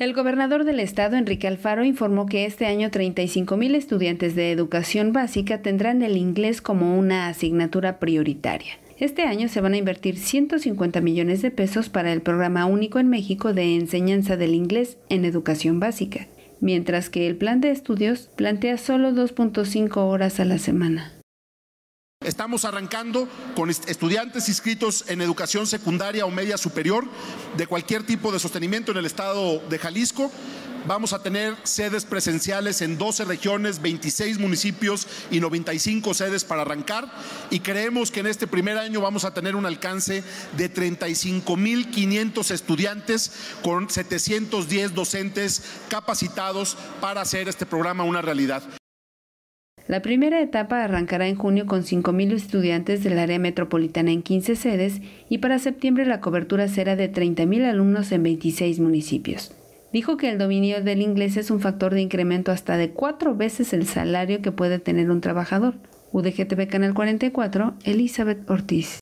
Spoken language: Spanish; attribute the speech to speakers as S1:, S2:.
S1: El gobernador del estado, Enrique Alfaro, informó que este año 35 mil estudiantes de educación básica tendrán el inglés como una asignatura prioritaria. Este año se van a invertir 150 millones de pesos para el programa único en México de enseñanza del inglés en educación básica, mientras que el plan de estudios plantea solo 2.5 horas a la semana.
S2: Estamos arrancando con estudiantes inscritos en educación secundaria o media superior de cualquier tipo de sostenimiento en el estado de Jalisco. Vamos a tener sedes presenciales en 12 regiones, 26 municipios y 95 sedes para arrancar y creemos que en este primer año vamos a tener un alcance de 35.500 estudiantes con 710 docentes capacitados para hacer este programa una realidad.
S1: La primera etapa arrancará en junio con 5.000 estudiantes del área metropolitana en 15 sedes y para septiembre la cobertura será de 30.000 alumnos en 26 municipios. Dijo que el dominio del inglés es un factor de incremento hasta de cuatro veces el salario que puede tener un trabajador. UDGTV Canal 44, Elizabeth Ortiz.